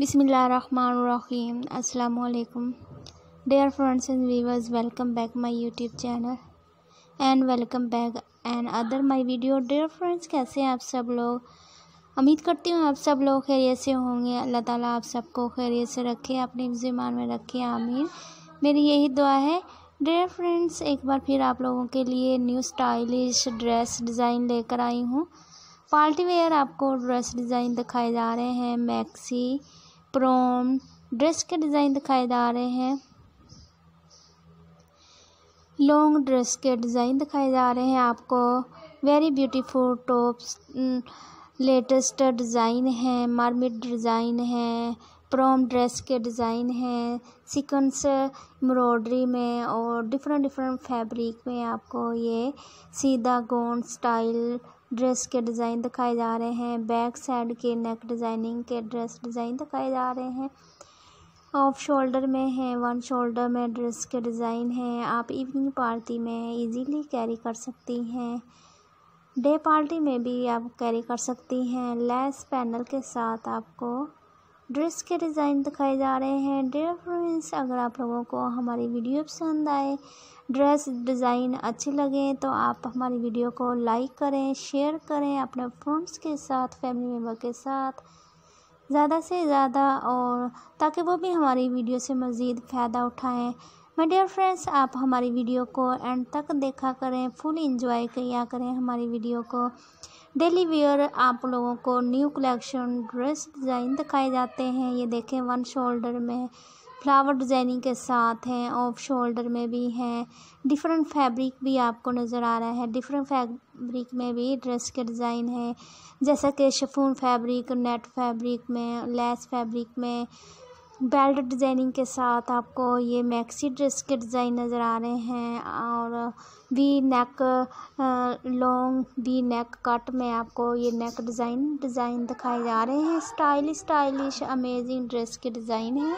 Bismillahirrahmanirrahim. अल्लाम alaikum. Dear friends and viewers, welcome back my YouTube channel and welcome back and other my video Dear friends कैसे हैं आप सब लोग उम्मीद करती हूँ आप सब लोग खैरियत से होंगे अल्लाह ताला आप सबको खैरियत से रखे अपने ईमान में रखे आमीन मेरी यही दुआ है डेयर फ्रेंड्स एक बार फिर आप लोगों के लिए न्यू स्टाइलिश ड्रेस डिज़ाइन लेकर आई हूँ पार्टी वेयर आपको ड्रेस डिज़ाइन दिखाए जा रहे हैं मैक्सी प्रोम ड्रेस के डिज़ाइन दिखाए जा रहे हैं लॉन्ग ड्रेस के डिज़ाइन दिखाए जा रहे हैं आपको very beautiful tops latest design है मार्मिट डिज़ाइन है प्रॉम ड्रेस के डिज़ाइन है सिकन्स एम्ब्रॉयडरी में और डिफरेंट डिफरेंट फैब्रिक में आपको ये सीधा गोंड स्टाइल ड्रेस के डिज़ाइन दिखाए जा रहे हैं बैक साइड के नेक डिज़ाइनिंग के ड्रेस डिज़ाइन दिखाए जा रहे हैं ऑफ शोल्डर में है वन शोल्डर में ड्रेस के डिज़ाइन हैं आप इवनिंग पार्टी में इजीली कैरी कर सकती हैं डे पार्टी में भी आप कैरी कर सकती हैं लेस पैनल के साथ आपको ड्रेस के डिज़ाइन दिखाए जा रहे हैं डेयर फ्रेंड्स अगर आप लोगों को हमारी वीडियो पसंद आए ड्रेस डिज़ाइन अच्छे लगे तो आप हमारी वीडियो को लाइक करें शेयर करें अपने फ्रेंड्स के साथ फैमिली मेम्बर के साथ ज़्यादा से ज़्यादा और ताकि वो भी हमारी वीडियो से मज़ीद फ़ायदा उठाएँ मैं डियर फ्रेंड्स आप हमारी वीडियो को एंड तक देखा करें फुल इंजॉय किया करें हमारी वीडियो को डेली वेयर आप लोगों को न्यू कलेक्शन ड्रेस डिज़ाइन दिखाए जाते हैं ये देखें वन शोल्डर में फ्लावर डिज़ाइनिंग के साथ हैं ऑफ शोल्डर में भी हैं डिफरेंट फैब्रिक भी आपको नज़र आ रहा है डिफरेंट फैब्रिक में भी ड्रेस के डिज़ाइन हैं जैसा कि शफून फैब्रिक नेट फैब्रिक में लेस फैब्रिक में बेल्ट डिज़ाइनिंग के साथ आपको ये मैक्सी ड्रेस के डिज़ाइन नज़र आ रहे हैं और V neck long V neck cut में आपको ये नेक डिज़ाइन डिज़ाइन दिखाए जा रहे हैं स्टाइलिश स्टाइलिश अमेजिंग ड्रेस के डिज़ाइन है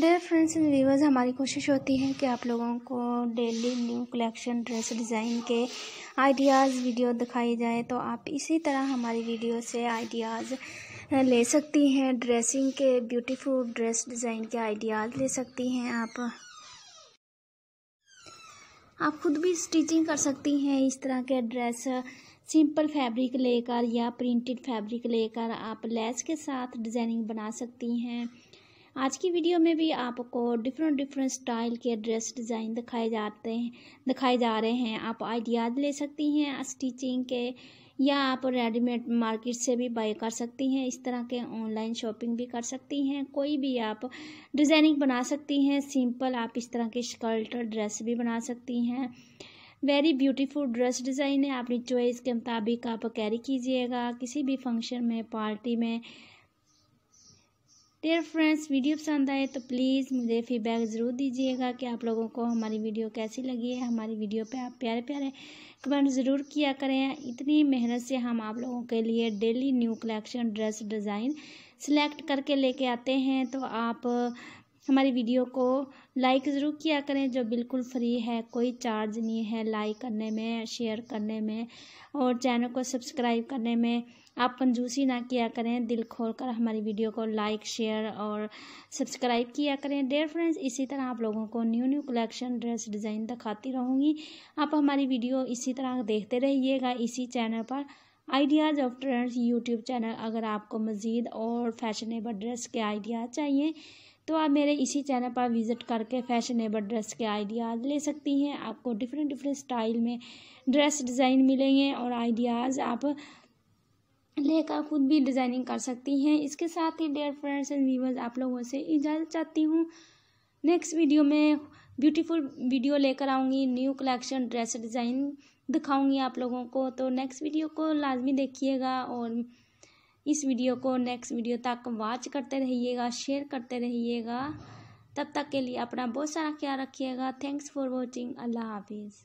डेयर फ्रेंड्स एंड व्यूवर्स हमारी कोशिश होती है कि आप लोगों को daily new collection dress design के आइडियाज़ वीडियो दिखाई जाए तो आप इसी तरह हमारी वीडियो से आइडियाज़ ले सकती हैं ड्रेसिंग के ब्यूटीफुल ड्रेस डिज़ाइन के आइडियाज़ ले सकती हैं आप आप खुद भी स्टिचिंग कर सकती हैं इस तरह के ड्रेस सिंपल फैब्रिक लेकर या प्रिंटेड फैब्रिक लेकर आप लेस के साथ डिज़ाइनिंग बना सकती हैं आज की वीडियो में भी आपको डिफरेंट डिफरेंट स्टाइल के ड्रेस डिज़ाइन दिखाए जाते हैं दिखाए जा रहे हैं आप आइडियाज़ ले सकती हैं स्टिचिंग के या आप रेडीमेड मार्केट से भी बाई कर सकती हैं इस तरह के ऑनलाइन शॉपिंग भी कर सकती हैं कोई भी आप डिज़ाइनिंग बना सकती हैं सिंपल आप इस तरह के स्कर्ट ड्रेस भी बना सकती हैं वेरी ब्यूटीफुल ड्रेस डिज़ाइन है अपनी चॉइस के मुताबिक आप कैरी कीजिएगा किसी भी फंक्शन में पार्टी में डियर फ्रेंड्स वीडियो पसंद आए तो प्लीज़ मुझे फीडबैक ज़रूर दीजिएगा कि आप लोगों को हमारी वीडियो कैसी लगी है हमारी वीडियो पे आप प्यारे प्यारे कमेंट ज़रूर किया करें इतनी मेहनत से हम आप लोगों के लिए daily new collection dress design select करके लेके आते हैं तो आप हमारी वीडियो को लाइक ज़रूर किया करें जो बिल्कुल फ्री है कोई चार्ज नहीं है लाइक करने में शेयर करने में और चैनल को सब्सक्राइब करने में आप कंजूसी ना किया करें दिल खोल कर हमारी वीडियो को लाइक शेयर और सब्सक्राइब किया करें डेयर फ्रेंड्स इसी तरह आप लोगों को new new collection dress design दिखाती रहूँगी आप हमारी वीडियो इसी तरह देखते रहिएगा इसी चैनल पर ideas of trends YouTube channel अगर आपको मज़ीद और फैशनेबल ड्रेस के आइडियाज़ चाहिए तो आप मेरे इसी चैनल पर विज़िट करके फैशनेबल ड्रेस के आइडियाज़ ले सकती हैं आपको डिफरेंट डिफरेंट स्टाइल में ड्रेस डिज़ाइन मिलेंगे और आइडियाज़ आप लेकर खुद भी डिज़ाइनिंग कर सकती हैं इसके साथ ही डेयर फ्रेंड्स एंड व्यूवर्स आप लोगों से इजाज़त चाहती हूँ नेक्स्ट वीडियो में ब्यूटीफुल वीडियो लेकर आऊँगी न्यू कलेक्शन ड्रेस डिज़ाइन दिखाऊँगी आप लोगों को तो नेक्स्ट वीडियो को लाजमी देखिएगा और इस वीडियो को नेक्स्ट वीडियो तक वॉच करते रहिएगा शेयर करते रहिएगा तब तक के लिए अपना बहुत सारा ख्याल रखिएगा थैंक्स फॉर वॉचिंग अल्लाह हाफिज़